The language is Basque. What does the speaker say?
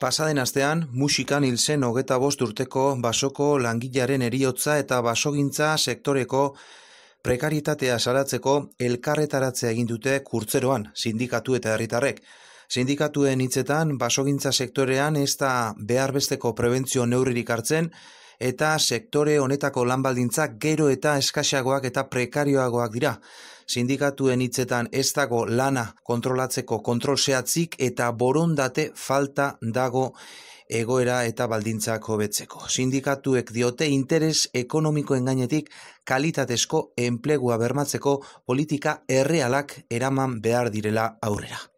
Pasaden astean, musikan hilzen hogeta bost urteko basoko langilaren eriotza eta basogintza sektoreko prekaritatea salatzeko elkarretaratzea egin dute kurtzeroan, sindikatu eta herritarrek. Sindikatuen hitzetan basogintza sektorean ez da behar besteko prebentzio neuririk hartzen, eta sektore honetako lanbaldintzak gero eta eskasiagoak eta prekarioagoak dira. Sindikatuen hitzetan ez dago lana kontrolatzeko kontrolseatzik eta borondate falta dago egoera eta baldintzak hobetzeko. Sindikatuek diote interes ekonomikoen gainetik kalitatezko enplegua bermatzeko politika errealak eraman behar direla aurrera.